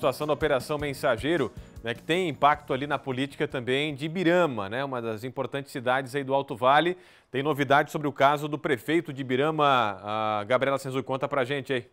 situação da Operação Mensageiro, né, que tem impacto ali na política também de Ibirama, né, uma das importantes cidades aí do Alto Vale. Tem novidade sobre o caso do prefeito de Ibirama, a Gabriela Senzu, conta pra gente aí.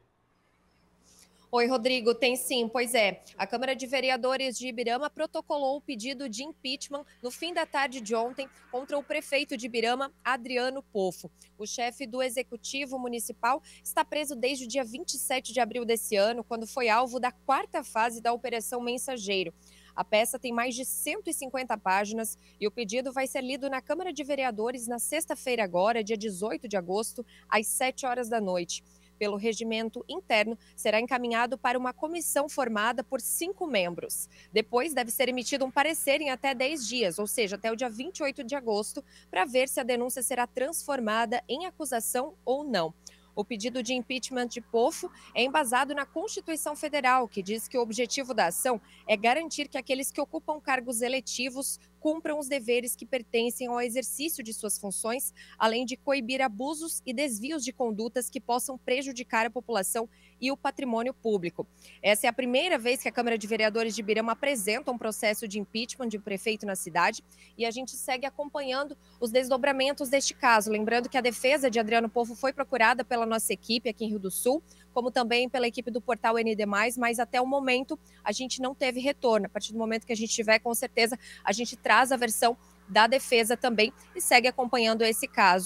Oi, Rodrigo, tem sim, pois é. A Câmara de Vereadores de Ibirama protocolou o pedido de impeachment no fim da tarde de ontem contra o prefeito de Ibirama, Adriano Pofo. O chefe do Executivo Municipal está preso desde o dia 27 de abril desse ano, quando foi alvo da quarta fase da Operação Mensageiro. A peça tem mais de 150 páginas e o pedido vai ser lido na Câmara de Vereadores na sexta-feira agora, dia 18 de agosto, às 7 horas da noite pelo regimento interno será encaminhado para uma comissão formada por cinco membros. Depois deve ser emitido um parecer em até 10 dias, ou seja, até o dia 28 de agosto, para ver se a denúncia será transformada em acusação ou não. O pedido de impeachment de Pofo é embasado na Constituição Federal, que diz que o objetivo da ação é garantir que aqueles que ocupam cargos eletivos cumpram os deveres que pertencem ao exercício de suas funções, além de coibir abusos e desvios de condutas que possam prejudicar a população e o patrimônio público. Essa é a primeira vez que a Câmara de Vereadores de Birama apresenta um processo de impeachment de um prefeito na cidade e a gente segue acompanhando os desdobramentos deste caso. Lembrando que a defesa de Adriano Povo foi procurada pela nossa equipe aqui em Rio do Sul, como também pela equipe do portal ND, mas até o momento a gente não teve retorno. A partir do momento que a gente tiver, com certeza a gente traz traz a versão da defesa também e segue acompanhando esse caso.